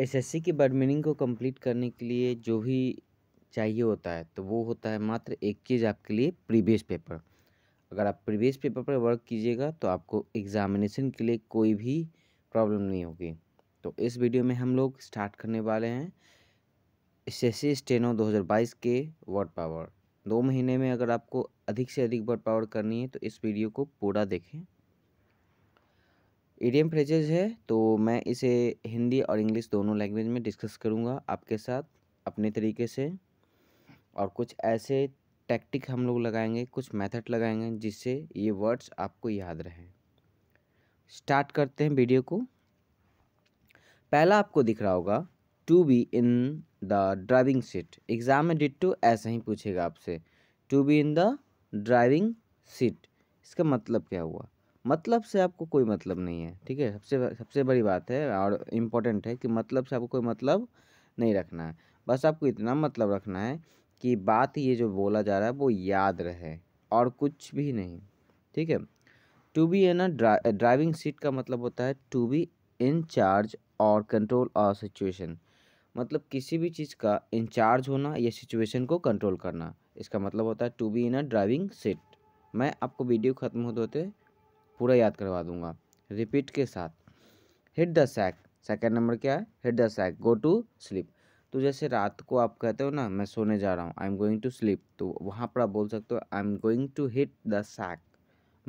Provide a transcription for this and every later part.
SSC की bird meaning को complete करने के लिए जो भी चाहिए होता है तो वो होता है मात्र एक चीज़ आपके लिए प्रीवियस पेपर अगर आप प्रीवियस पेपर पर वर्क कीजिएगा तो आपको एग्ज़ामिनेशन के लिए कोई भी प्रॉब्लम नहीं होगी तो इस वीडियो में हम लोग स्टार्ट करने वाले हैं एस एस सी स्टेनो दो हज़ार बाईस के वर्ड पावर दो महीने में अगर आपको अधिक से अधिक वर्ड पावर करनी है तो इस वीडियो को पूरा देखें इडियम फ्रेजेज है तो मैं इसे हिंदी और इंग्लिश दोनों लैंग्वेज में डिस्कस करूँगा आपके साथ अपने तरीके से और कुछ ऐसे टैक्टिक हम लोग लगाएंगे कुछ मेथड लगाएंगे जिससे ये वर्ड्स आपको याद रहें स्टार्ट करते हैं वीडियो को पहला आपको दिख रहा होगा to be in the driving seat exam में डिट टू ऐसा ही पूछेगा आपसे to be in the driving seat इसका मतलब क्या हुआ मतलब से आपको कोई मतलब नहीं है ठीक है सबसे सबसे बड़ी बात है और इम्पोर्टेंट है कि मतलब से आपको कोई मतलब नहीं रखना है बस आपको इतना मतलब रखना है कि बात ये जो बोला जा रहा है वो याद रहे और कुछ भी नहीं ठीक है to be in driving seat का मतलब होता है टू बी इन चार्ज और कंट्रोल और सिचुएशन मतलब किसी भी चीज़ का इंचार्ज होना या सिचुएशन को कंट्रोल करना इसका मतलब होता है to be in a driving seat मैं आपको वीडियो ख़त्म होते होते पूरा याद करवा दूंगा रिपीट के साथ hit the sack second number क्या है hit the sack go to sleep तो जैसे रात को आप कहते हो ना मैं सोने जा रहा हूँ I am going to sleep तो वहाँ पर आप बोल सकते हो I am going to hit the sack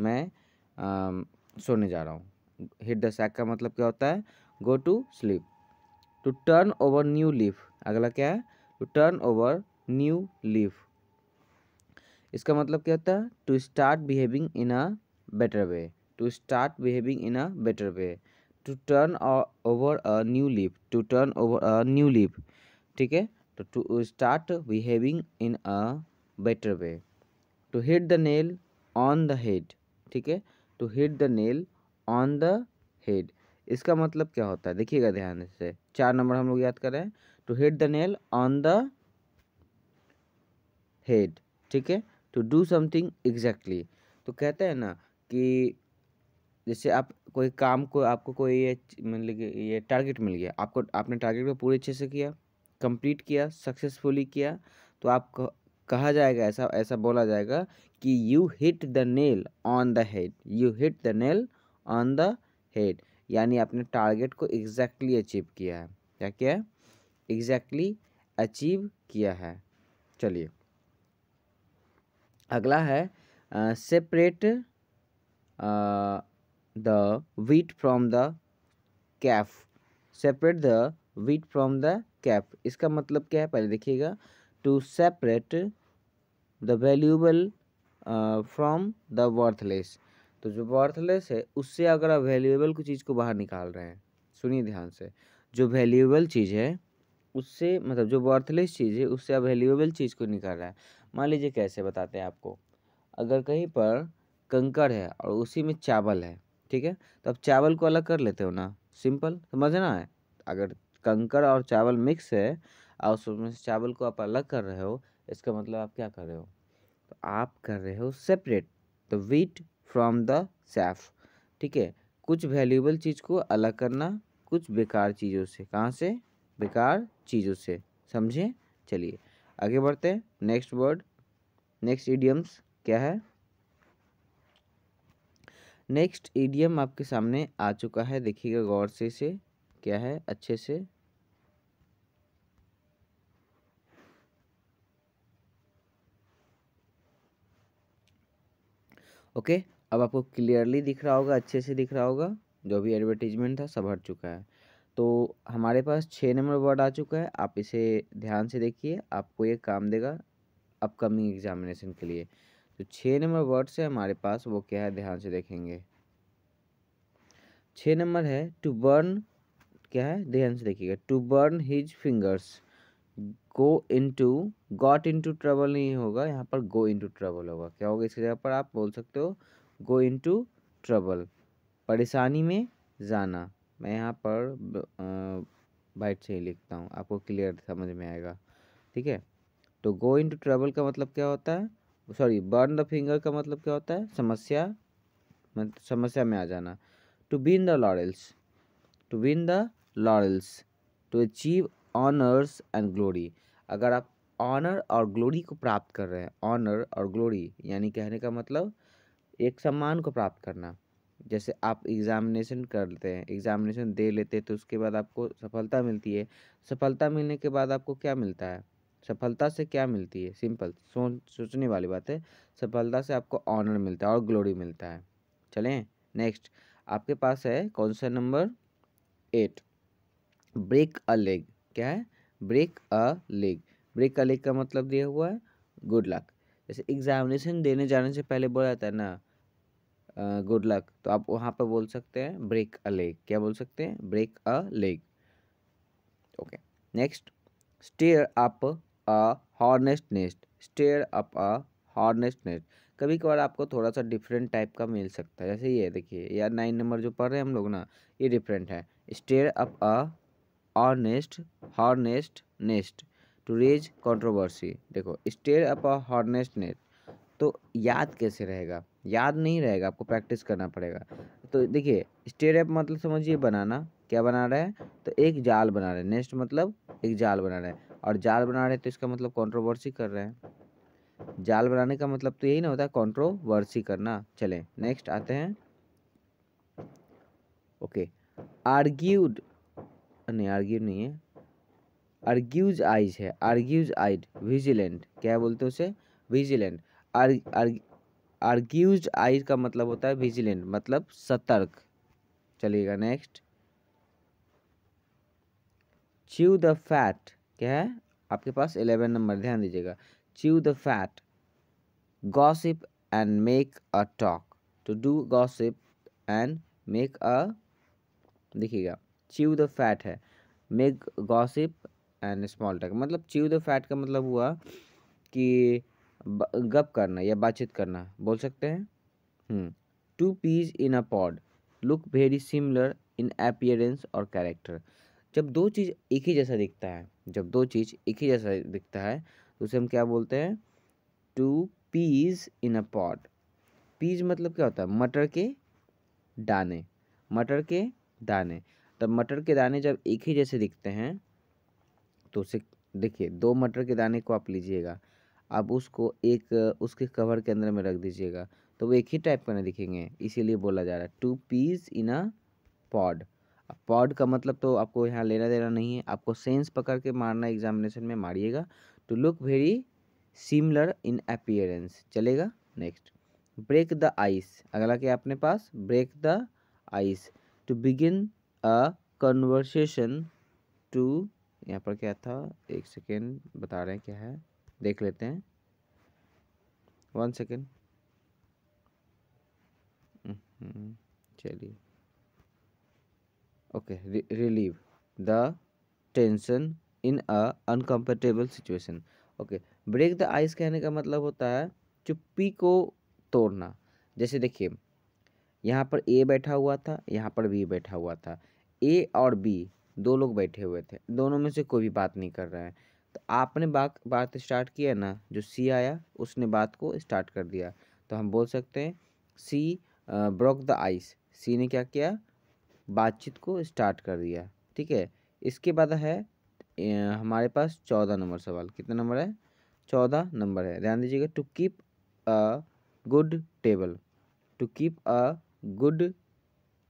मैं आ, सोने जा रहा हूँ हिट द सैक का मतलब क्या होता है go to sleep to turn over new leaf अगला क्या है to turn over new leaf इसका मतलब क्या होता है to start behaving in a better way to start behaving in a better way to turn over a new leaf to turn over a new leaf ठीक है तो to start behaving in a better way to hit the nail on the head ठीक है to hit the nail on the head इसका मतलब क्या होता है देखिएगा ध्यान से चार नंबर हम लोग याद करें to hit the nail on the head ठीक है टू डू समथिंग एग्जैक्टली तो कहते हैं ना कि जैसे आप कोई काम को आपको कोई ये मतलब कि ये टारगेट मिल गया आपको आपने टारगेट को पूरे अच्छे से किया कंप्लीट किया सक्सेसफुली किया तो आपको कहा जाएगा ऐसा ऐसा बोला जाएगा कि you hit the nail on the head you hit the nail on the head यानी आपने टारगेट को एग्जैक्टली exactly अचीव किया है क्या किया है एग्जैक्टली अचीव किया है चलिए अगला है separate the wheat from the calf separate the wheat from the calf इसका मतलब क्या है पहले देखिएगा to separate the valuable uh, from the worthless तो जो वर्थलेस है उससे अगर आप वैल्यूएबल को चीज़ को बाहर निकाल रहे हैं सुनिए ध्यान से जो वैल्यूएबल चीज़ है उससे मतलब जो वर्थलेस चीज़ है उससे आप वैल्यूएबल चीज़ को निकाल रहे हैं मान लीजिए कैसे बताते हैं आपको अगर कहीं पर कंकड़ है और उसी में चावल है ठीक है तो अब चावल को अलग कर लेते हो ना सिंपल समझ ना है अगर कंकर और चावल मिक्स है और उसमें से चावल को आप अलग कर रहे हो इसका मतलब आप क्या कर रहे हो तो आप कर रहे हो separate the wheat from the chaff ठीक है कुछ वैल्यूबल चीज़ को अलग करना कुछ बेकार चीज़ों से कहाँ से बेकार चीज़ों से समझे चलिए आगे बढ़ते हैं नेक्स्ट वर्ड नेक्स्ट इडियम्स क्या है नेक्स्ट ईडीएम आपके सामने आ चुका है देखिएगा गौर से इसे क्या है अच्छे से ओके okay, अब आपको क्लियरली दिख रहा होगा अच्छे से दिख रहा होगा जो भी एडवर्टीजमेंट था सब हट चुका है तो हमारे पास छः नंबर वर्ड आ चुका है आप इसे ध्यान से देखिए आपको ये काम देगा अपकमिंग एग्जामिनेशन के लिए तो छः नंबर वर्ड से हमारे पास वो क्या है ध्यान से देखेंगे छः नंबर है टू बर्न क्या है ध्यान से देखिएगा to burn his fingers go into got into trouble नहीं होगा यहाँ पर गो इनटू ट्रबल होगा क्या होगा इसके जगह पर आप बोल सकते हो गो इनटू ट्रबल परेशानी में जाना मैं यहाँ पर बाइट से ही लिखता हूँ आपको क्लियर समझ में आएगा ठीक है तो गो इनटू ट्रबल का मतलब क्या होता है सॉरी बर्न द फिंगर का मतलब क्या होता है समस्या मतलब समस्या में आ जाना to win the laurels to win the laurels to achieve honours and glory अगर आप ऑनर और ग्लोरी को प्राप्त कर रहे हैं ऑनर और ग्लोरी यानी कहने का मतलब एक सम्मान को प्राप्त करना जैसे आप एग्ज़ामिनेशन करते हैं एग्ज़ामिनेशन दे लेते हैं तो उसके बाद आपको सफलता मिलती है सफलता मिलने के बाद आपको क्या मिलता है सफलता से क्या मिलती है सिंपल सोच सोचने वाली बात है सफलता से आपको ऑनर मिलता है और ग्लोरी मिलता है चलें नेक्स्ट आपके पास है कौन सा number eight break a leg क्या है break a leg break a leg का मतलब दिया हुआ है गुड लक जैसे एग्जामिनेशन देने जाने से पहले बोला जाता है ना गुड लक तो आप वहाँ पर बोल सकते हैं ब्रेक अ लेग क्या बोल सकते हैं break a leg okay next stir up a hornet's nest stir up a hornet's nest कभी कभार आपको थोड़ा सा डिफरेंट टाइप का मिल सकता है जैसे ये देखिए या नाइन नंबर जो पढ़ रहे हैं हम लोग ना ये डिफरेंट है stir up a hornet's hornet's nest to raise controversy देखो stir up a hornet's nest तो याद कैसे रहेगा याद नहीं रहेगा आपको प्रैक्टिस करना पड़ेगा तो देखिए स्टेयर अप मतलब समझिए बनाना क्या बना रहा है तो एक जाल बना रहे हैं नेस्ट मतलब एक जाल बना रहे हैं और जाल बना रहे हैं तो इसका मतलब कंट्रोवर्सी कर रहे हैं जाल बनाने का मतलब तो यही ना होता है कंट्रोवर्सी करना चले नेक्स्ट आते हैं ओके आर्ग्यूड नहीं आर्ग्यूड नहीं है आर्ग्यूज आइज है आर्ग्यूज आइड विजिलेंट क्या बोलते हैं उसे विजिलेंट आर्ग्यूज आइज का मतलब होता है विजिलेंट मतलब सतर्क चलिएगा नेक्स्ट च्यू द फैट क्या है आपके पास एलेवन नंबर ध्यान दीजिएगा chew the fat gossip and make a talk to do gossip and make a देखिएगा च्यू द फैट है make gossip and small talk मतलब च्यू द फैट का मतलब हुआ कि गप करना या बातचीत करना बोल सकते हैं two peas in a pod look very similar in appearance और कैरेक्टर जब दो चीज़ एक ही जैसा दिखता है जब दो चीज़ एक ही जैसा दिखता है तो उसे हम क्या बोलते हैं two peas in a pot peas मतलब क्या होता है मटर के दाने मटर के दाने तब मटर के दाने जब एक ही जैसे दिखते हैं तो उसे देखिए दो मटर के दाने को आप लीजिएगा आप उसको एक उसके कवर के अंदर में रख दीजिएगा तो वो एक ही टाइप का नहीं दिखेंगे इसीलिए बोला जा रहा है two peas in a pod pod का मतलब तो आपको यहाँ लेना देना नहीं है आपको सेंस पकड़ के मारना एग्जामिनेशन में मारिएगा to look very similar in appearance चलेगा नेक्स्ट ब्रेक द आइस अगला क्या अपने पास break the ice to begin a conversation to यहाँ पर क्या था एक सेकेंड बता रहे हैं क्या है देख लेते हैं वन सेकेंड हम्म, हम्म, चलिए okay relieve the tension in a uncomfortable situation okay break the ice कहने का मतलब होता है चुप्पी को तोड़ना जैसे देखिए यहाँ पर ए बैठा हुआ था यहाँ पर बी बैठा हुआ था ए और बी दो लोग बैठे हुए थे दोनों में से कोई भी बात नहीं कर रहे हैं तो आपने बात बात स्टार्ट किया ना जो सी आया उसने बात को स्टार्ट कर दिया तो हम बोल सकते हैं she broke the ice she ने क्या किया बातचीत को स्टार्ट कर दिया ठीक है इसके बाद है हमारे पास चौदह नंबर सवाल कितना नंबर है चौदह नंबर है ध्यान दीजिएगा to keep a good table to keep a good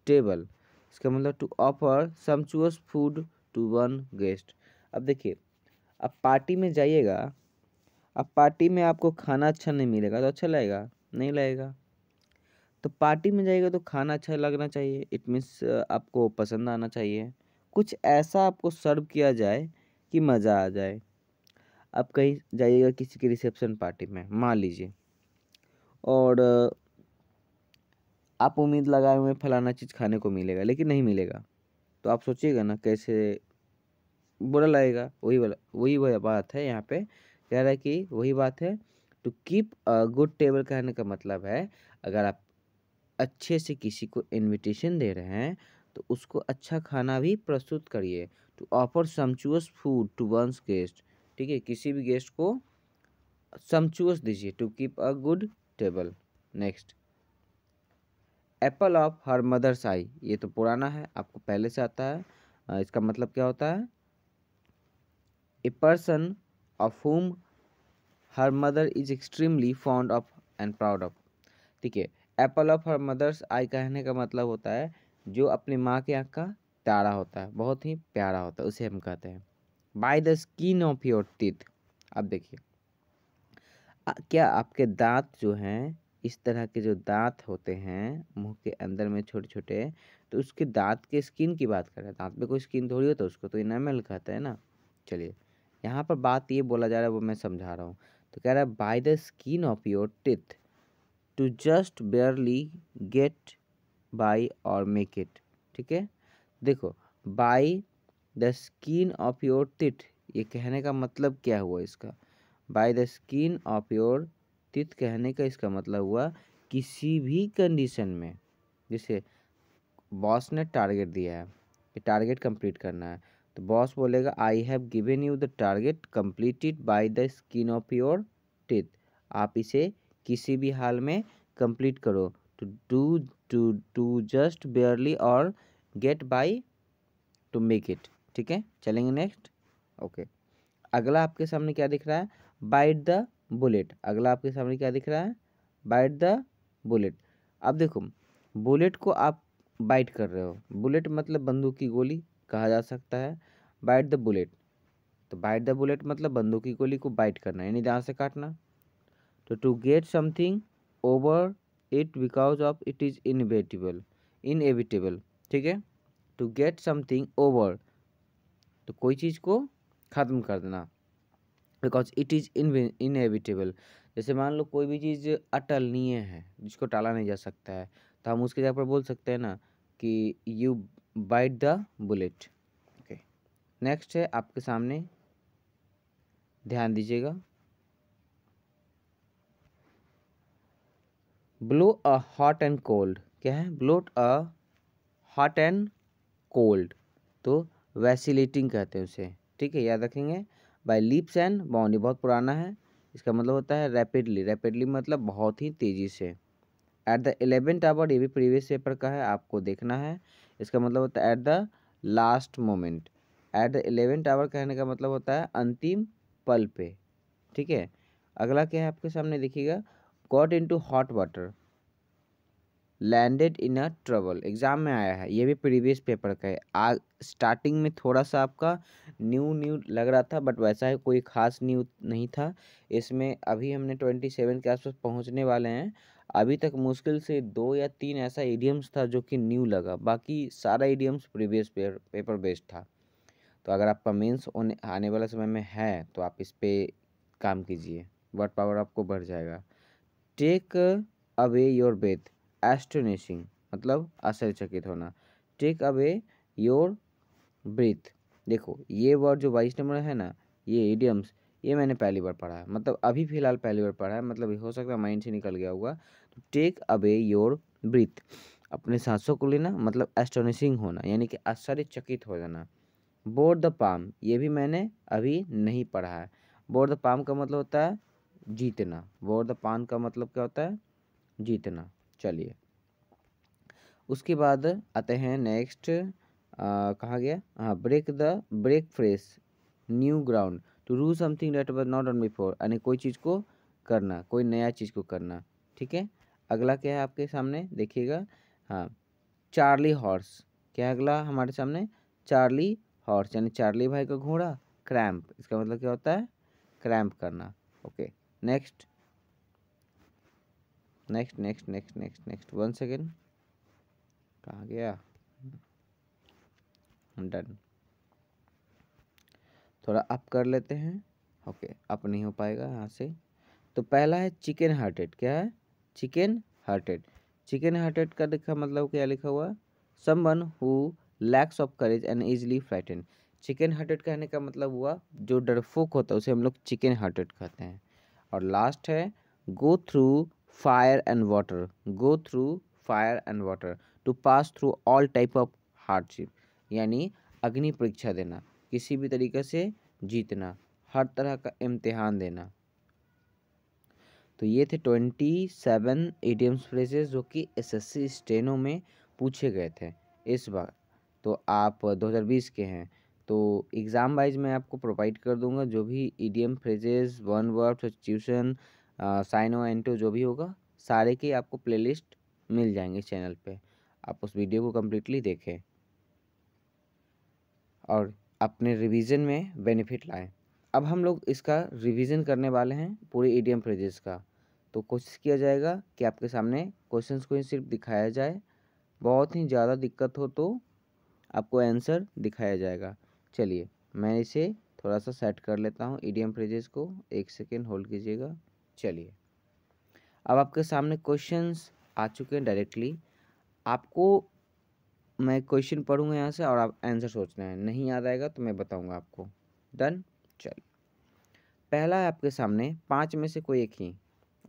table इसका मतलब to offer sumptuous food to one guest अब देखिए अब पार्टी में जाइएगा अब पार्टी में आपको खाना अच्छा नहीं मिलेगा तो अच्छा लगेगा नहीं लगेगा तो पार्टी में जाइएगा तो खाना अच्छा लगना चाहिए इट मीन्स आपको पसंद आना चाहिए कुछ ऐसा आपको सर्व किया जाए कि मज़ा आ जाए आप कहीं जाइएगा किसी की रिसेप्शन पार्टी में मान लीजिए और आप उम्मीद लगाए हुए फलाना चीज़ खाने को मिलेगा लेकिन नहीं मिलेगा तो आप सोचिएगा ना कैसे बुरा लगेगा वही वही वही बात है यहाँ पे कह रहा है कि वही बात है to keep a good table कहने का मतलब है अगर आप अच्छे से किसी को इनविटेशन दे रहे हैं तो उसको अच्छा खाना भी प्रस्तुत करिए to offer sumptuous food to one's guest ठीक है किसी भी गेस्ट को समचुअस दीजिए to keep a good table next apple of her mother's eye ये तो पुराना है आपको पहले से आता है इसका मतलब क्या होता है a person of whom her mother is extremely fond of and proud of ठीक है apple of her mother's eye कहने का मतलब होता है जो अपनी माँ की आँख का तारा होता है बहुत ही प्यारा होता है उसे हम कहते हैं by the skin of your teeth अब देखिए क्या आपके दांत जो हैं इस तरह के जो दांत होते हैं मुंह के अंदर में छोटे छोटे तो उसके दांत के स्किन की बात कर रहे हैं दांत में कोई स्किन थोड़ी होता है उसको तो इनामेल कहते हैं ना चलिए यहाँ पर बात ये बोला जा रहा है वो मैं समझा रहा हूँ तो कह रहा है by the skin of your teeth to just barely get by और मेक इट ठीक है देखो by the skin of your teeth ये कहने का मतलब क्या हुआ इसका by the skin of your teeth कहने का इसका मतलब हुआ किसी भी कंडीशन में जैसे बॉस ने टारगेट दिया है कि टारगेट कंप्लीट करना है तो बॉस बोलेगा I have given you the target completed by the skin of your teeth आप इसे किसी भी हाल में कंप्लीट करो टू तो do to to just barely और get by to make it ठीक है चलेंगे नेक्स्ट ओके okay. अगला आपके सामने क्या दिख रहा है बाइट द बुलेट अगला आपके सामने क्या दिख रहा है बाइट द बुलेट अब देखो बुलेट को आप बाइट कर रहे हो बुलेट मतलब बंदूक की गोली कहा जा सकता है बाइट द बुलेट तो बाइट द बुलेट मतलब बंदूक की गोली को बाइट करना यानी जहाँ से काटना तो to get something over it because of it is inevitable inevitable ठीक है टू गेट समथिंग ओवर तो कोई चीज़ को ख़त्म कर देना because it is in inevitable जैसे मान लो कोई भी चीज़ अटलनीय है जिसको टाला नहीं जा सकता है तो हम उसके जगह पर बोल सकते हैं ना कि you bite the bullet okay next है आपके सामने ध्यान दीजिएगा blow a hot and cold क्या है blow a hot and cold तो वैसीलेटिंग कहते हैं उसे ठीक है याद रखेंगे बाई लिप्स एंड बाउंडी बहुत पुराना है इसका मतलब होता है रैपिडली रैपिडली मतलब बहुत ही तेज़ी से एट द एलेवेंथ आवर ये भी प्रीवियस पेपर का है आपको देखना है इसका मतलब होता है at the last moment at the eleventh hour कहने का मतलब होता है अंतिम पल पे ठीक है अगला क्या है आपके सामने देखिएगा got to hot water landed in a trouble exam में आया है ये भी प्रीवियस पेपर का है आज स्टार्टिंग में थोड़ा सा आपका न्यू न्यू लग रहा था बट वैसा है कोई ख़ास न्यू नहीं था इसमें अभी हमने ट्वेंटी सेवन के आसपास पहुंचने वाले हैं अभी तक मुश्किल से दो या तीन ऐसा एडियम्स था जो कि न्यू लगा बाकी सारा एडियम्स प्रीवियस पेपर बेस्ड था तो अगर आपका मेन्स आने वाला समय में है तो आप इस पर काम कीजिए वर्ड पावर आपको बढ़ जाएगा take away your breath astonishing मतलब आश्चर्यचकित होना टेक अवे योर ब्रिथ देखो ये वर्ड जो बाईस नंबर है ना ये इडियम्स ये मैंने पहली बार पढ़ा है मतलब अभी फिलहाल पहली बार पढ़ा है मतलब हो सकता है माइंड से निकल गया होगा तो टेक अवे योर ब्रीथ अपने सांसों को लेना मतलब एस्टोनिशिंग होना यानी कि आश्चर्यचकित हो जाना बोर्ड द पाम ये भी मैंने अभी नहीं पढ़ा है बोर्ड द पाम का मतलब होता है जीतना वॉर द पान का मतलब क्या होता है जीतना चलिए उसके बाद आते हैं नेक्स्ट कहा गया हाँ break the break fresh new ground to do something that was not done before यानी कोई चीज़ को करना कोई नया चीज़ को करना ठीक है अगला क्या है आपके सामने देखिएगा हाँ चार्ली हॉर्स क्या है अगला हमारे सामने चार्ली हॉर्स यानी चार्ली भाई का घोड़ा क्रैम्प इसका मतलब क्या होता है क्रैम्प करना okay next next next next next next one second कहाँ गया डन थोड़ा अप कर लेते हैं ओके अप नहीं हो पाएगा यहाँ से तो पहला है चिकन हार्टेड क्या है चिकन हार्टेड चिकन हार्टेड का लिखा मतलब क्या लिखा हुआ someone who lacks of courage and easily frightened chicken hearted कहने का मतलब हुआ जो डरफोक होता है उसे हम लोग चिकन हार्टेड कहते हैं और लास्ट है go through fire and water go through fire and water to pass through all type of hardship यानी अग्नि परीक्षा देना किसी भी तरीके से जीतना हर तरह का इम्तिहान देना तो ये थे ट्वेंटी सेवन एडियम्स फ्रेजेस जो कि एसएससी स्टेनो में पूछे गए थे इस बार तो आप दो हज़ार बीस के हैं तो एग्ज़ाम वाइज मैं आपको प्रोवाइड कर दूंगा जो भी idiom phrases one word substitution synonym antonym जो भी होगा सारे के आपको प्लेलिस्ट मिल जाएंगे चैनल पे आप उस वीडियो को कम्प्लीटली देखें और अपने रिवीजन में बेनिफिट लाएं अब हम लोग इसका रिवीजन करने वाले हैं पूरे ईडीएम फ्रेजेस का तो कोशिश किया जाएगा कि आपके सामने क्वेश्चंस को ही सिर्फ दिखाया जाए बहुत ही ज़्यादा दिक्कत हो तो आपको आंसर दिखाया जाएगा चलिए मैं इसे थोड़ा सा सेट कर लेता हूँ ईडीएम फ्रेजेस को एक सेकेंड होल्ड कीजिएगा चलिए अब आपके सामने क्वेश्चंस आ चुके हैं डायरेक्टली आपको मैं क्वेश्चन पढ़ूंगा यहाँ से और आप आंसर सोचना है नहीं याद आएगा तो मैं बताऊँगा आपको डन चल पहला है आपके सामने पाँच में से कोई एक ही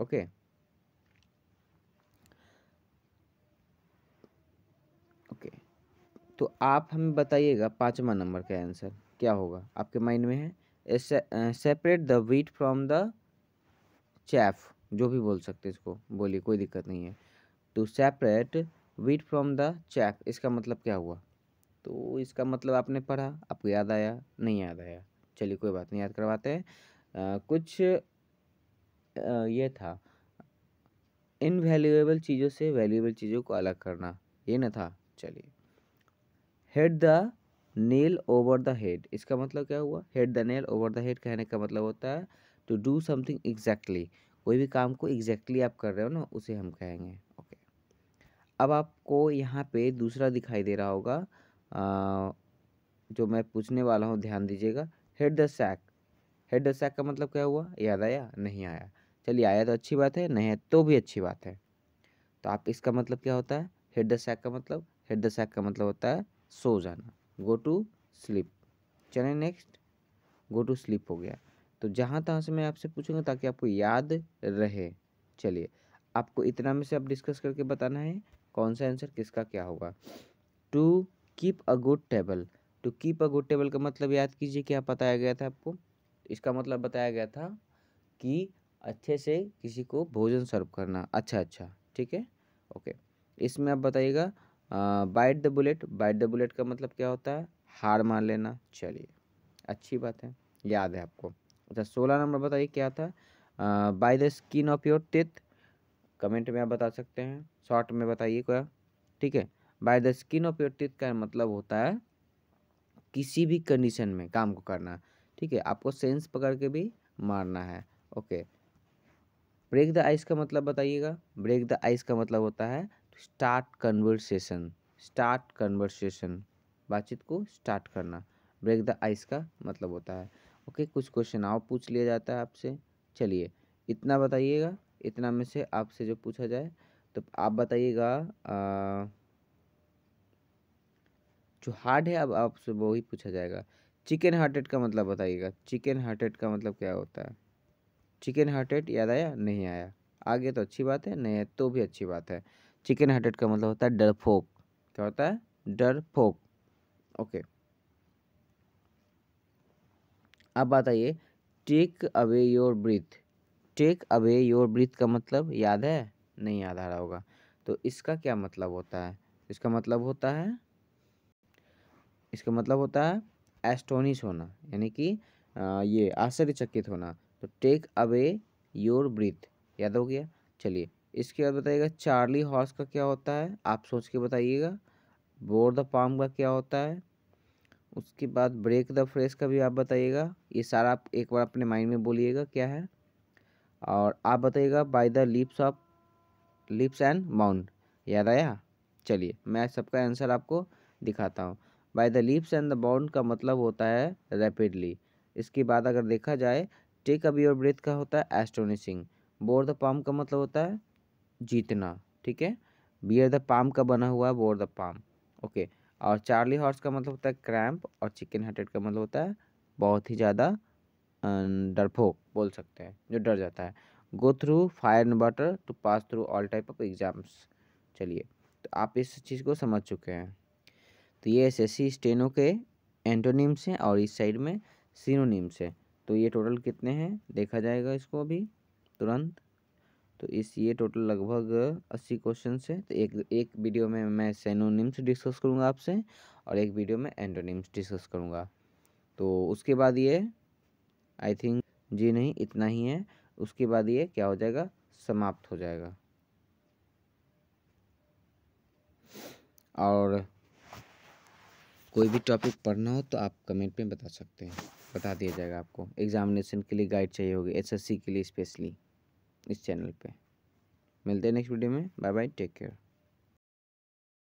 ओके तो आप हमें बताइएगा पाँचवा नंबर का आंसर क्या होगा आपके माइंड में है separate the wheat from the chaff जो भी बोल सकते हैं इसको बोलिए कोई दिक्कत नहीं है to separate wheat from the chaff इसका मतलब क्या हुआ तो इसका मतलब आपने पढ़ा आपको याद आया नहीं याद आया चलिए कोई बात नहीं याद करवाते हैं कुछ आ, ये था वैल्यूएबल चीज़ों से वैल्यूएबल चीज़ों को अलग करना ये ना था चलिए head the nail over the head इसका मतलब क्या हुआ head the nail over the head कहने का मतलब होता है टू डू समथिंग एग्जैक्टली कोई भी काम को एग्जैक्टली exactly आप कर रहे हो ना उसे हम कहेंगे ओके okay. अब आपको यहाँ पे दूसरा दिखाई दे रहा होगा आ, जो मैं पूछने वाला हूँ ध्यान दीजिएगा head the sack head the sack का मतलब क्या हुआ याद आया नहीं आया चलिए आया तो अच्छी बात है नहीं है तो भी अच्छी बात है तो आप इसका मतलब क्या होता है हेड द सैक का मतलब हेड द सैक का मतलब होता है सो जाना गो टू स्लीप चलें नेक्स्ट गो टू स्लीप हो गया तो जहाँ तहाँ से मैं आपसे पूछूंगा ताकि आपको याद रहे चलिए आपको इतना में से आप डिस्कस करके बताना है कौन सा आंसर किसका क्या होगा to keep a good table to keep a good table का मतलब याद कीजिए क्या बताया गया था आपको इसका मतलब बताया गया था कि अच्छे से किसी को भोजन सर्व करना अच्छा अच्छा ठीक है ओके इसमें आप बताइएगा bite the bullet bite the bullet का मतलब क्या होता है हार मान लेना चलिए अच्छी बात है याद है आपको अच्छा सोलह नंबर बताइए क्या था by the skin of your teeth comment में आप बता सकते हैं शॉर्ट में बताइए क्या ठीक है by the skin of your teeth का मतलब होता है किसी भी कंडीशन में काम को करना ठीक है आपको सेंस पकड़ के भी मारना है ओके ब्रेक द आइस का मतलब बताइएगा ब्रेक द आइस का मतलब होता है स्टार्ट कन्वर्सेशन स्टार्ट कन्वर्सेशन बातचीत को स्टार्ट करना ब्रेक द आइस का मतलब होता है ओके कुछ क्वेश्चन और पूछ लिया जाता है आपसे चलिए इतना बताइएगा इतना में से आपसे जो पूछा जाए तो आप बताइएगा जो हार्ड है अब आपसे वो ही पूछा जाएगा चिकन हार्टेड का मतलब बताइएगा चिकन हार्टेड का मतलब क्या होता है चिकन हार्टेड याद आया नहीं आया आगे तो अच्छी बात है नहीं है तो भी अच्छी बात है चिकन हटेड का मतलब होता है डरफोक क्या होता है डरफोक ओके अब बताइए take away your breath take away your breath का मतलब याद है नहीं याद आ रहा होगा तो इसका क्या मतलब होता है इसका मतलब होता है इसका मतलब होता है एस्टोनिश होना यानी कि ये आश्चर्यचकित होना तो टेक अवे योर ब्रीथ याद हो गया चलिए इसके बाद बताइएगा चार्ली हॉर्स का क्या होता है आप सोच के बताइएगा बोर द पाम का क्या होता है उसके बाद ब्रेक द फ्रेश का भी आप बताइएगा ये सारा आप एक बार अपने माइंड में बोलिएगा क्या है और आप बताइएगा by the leaps of leaps and mount याद आया चलिए मैं सबका आंसर आपको दिखाता हूँ by the leaps and the bound का मतलब होता है रैपिडली इसके बाद अगर देखा जाए टेक अब योर ब्रेथ का होता है एस्टोनिशिंग बोर द पाम का मतलब होता है जीतना ठीक है बियर द पाम का बना हुआ है वोर द पाम ओके और चार्ली हॉर्स का मतलब होता है क्रैम्प और चिकन हटेड का मतलब होता है बहुत ही ज़्यादा डरपोक बोल सकते हैं जो डर जाता है go through fire and water to pass through all type of exams चलिए तो आप इस चीज़ को समझ चुके हैं तो ये एस एस सी स्टेनो के एंटोनिम्स हैं और इस साइड में सीनोनिम्स हैं तो ये टोटल कितने हैं देखा जाएगा इसको अभी तुरंत तो इस ये टोटल लगभग अस्सी क्वेश्चन है तो एक एक वीडियो में मैं सेनोनिम्स डिस्कस करूँगा आपसे और एक वीडियो में एंडोनिम्स डिस्कस करूँगा तो उसके बाद ये आई थिंक जी नहीं इतना ही है उसके बाद ये क्या हो जाएगा समाप्त हो जाएगा और कोई भी टॉपिक पढ़ना हो तो आप कमेंट में बता सकते हैं बता दिया जाएगा आपको एग्जामिनेशन के लिए गाइड चाहिए होगी एसएससी के लिए स्पेशली इस चैनल पे मिलते हैं नेक्स्ट वीडियो में बाय बाय टेक केयर